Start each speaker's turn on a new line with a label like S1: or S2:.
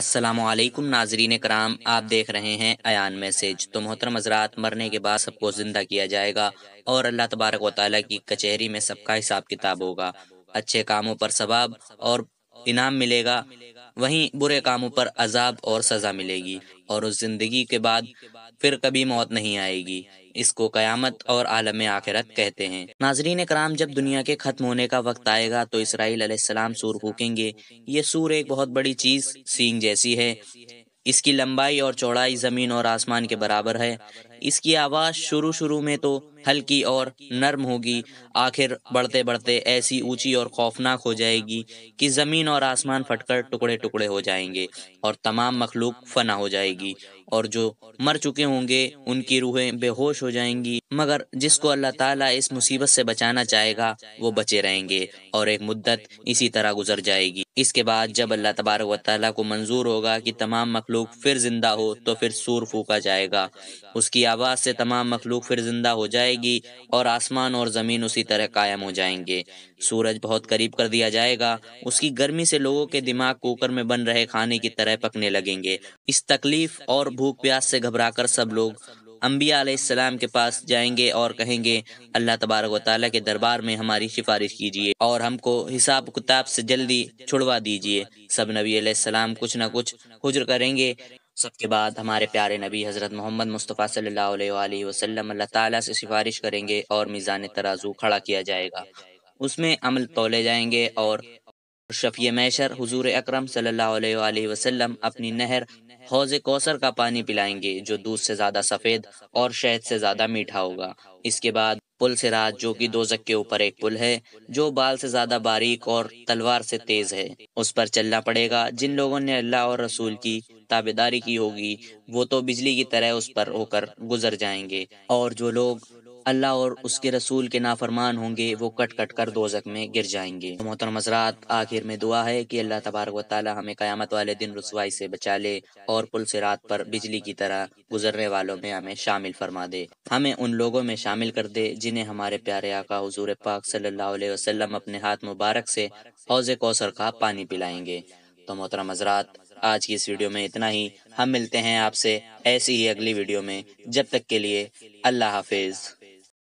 S1: असलम नाजरीन कराम आप देख रहे हैं अयान मैसेज तो मोहतरम हजरात मरने के बाद सबको ज़िंदा किया जाएगा और अल्लाह तबारक व की कचहरी में सबका हिसाब किताब होगा अच्छे कामों पर सबाब और इनाम मिलेगा वहीं बुरे कामों पर अजाब और सज़ा मिलेगी और उस ज़िंदगी के बाद फिर कभी मौत नहीं आएगी इसको क़यामत और आलम आखिरत कहते हैं नाजरीन कराम जब दुनिया के ख़त्म होने का वक्त आएगा तो इसराइल सूर फूकेंगे ये सूर एक बहुत बड़ी चीज़ सींग जैसी है इसकी लंबाई और चौड़ाई ज़मीन और आसमान के बराबर है इसकी आवाज़ शुरू शुरू में तो हल्की और नर्म होगी आखिर बढ़ते बढ़ते ऐसी ऊंची और खौफनाक हो जाएगी कि ज़मीन और आसमान फटकर टुकड़े टुकड़े हो जाएंगे और तमाम मखलूक फना हो जाएगी और जो मर चुके होंगे उनकी रूहें बेहोश हो जाएंगी मगर जिसको अल्लाह ताला इस मुसीबत से बचाना चाहेगा वो बचे रहेंगे और एक मुद्दत इसी तरह गुजर जाएगी इसके बाद जब अल्लाह तबारक वाली को मंजूर होगा कि तमाम मखलूक फिर जिंदा हो तो फिर सूर फूका जाएगा उसकी आवाज़ से तमाम मखलूक फिर जिंदा हो जाएगी जाएगी और आसमान और ज़मीन उसी तरह कायम हो जाएंगे सूरज बहुत करीब कर दिया जाएगा उसकी गर्मी से लोगों के दिमाग कुकर में बन रहे खाने की तरह पकने लगेंगे इस तकलीफ और भूख प्यास से घबराकर सब लोग अम्बिया आसमाम के पास जाएंगे और कहेंगे अल्लाह तबारक वाली के दरबार में हमारी सिफारिश कीजिए और हमको हिसाब किताब से जल्दी छुड़वा दीजिए सब नबी सलाम कुछ ना कुछ हुजर करेंगे सबके बाद हमारे प्यारे नबी हज़रत मोहम्मद मुस्तफ़ा सल्लल्लाहु वसल्लम अल्लाह ताला से सिफारिश करेंगे और मीज़ान तराजू खड़ा किया जाएगा उसमें अमल तोले जाएंगे और शफी मैशर हजूर अक्रम सल्लल्लाहु अलैहि अपनी नहर हौज कोसर का पानी पिलाएंगे जो दूध से ज़्यादा सफ़ेद और शहद से ज़्यादा मीठा होगा इसके बाद पुल सिराज जो कि दोजक के ऊपर एक पुल है जो बाल से ज्यादा बारीक और तलवार से तेज है उस पर चलना पड़ेगा जिन लोगों ने अल्लाह और रसूल की ताबेदारी की होगी वो तो बिजली की तरह उस पर होकर गुजर जाएंगे और जो लोग अल्लाह और उसके रसूल के नाफरमान होंगे वो कट कट कर दोजक में गिर जाएंगे मोहतरम हजरात आखिर में दुआ है की अल्लाह तबारक वाली हमें क्यामत वाले दिन रसवाई से बचा ले और पुल से रात पर बिजली की तरह गुजरने वालों में हमें शामिल फरमा दे हमें उन लोगों में शामिल कर दे जिन्हें हमारे प्यारे आका हजूर पाक सल्लाम अपने हाथ मुबारक से हौज कौसर का पानी पिलाएंगे तो मोहतरम हजरात आज की इस वीडियो में इतना ही हम मिलते हैं आपसे ऐसी ही अगली वीडियो में जब तक के लिए अल्लाह हाफिज़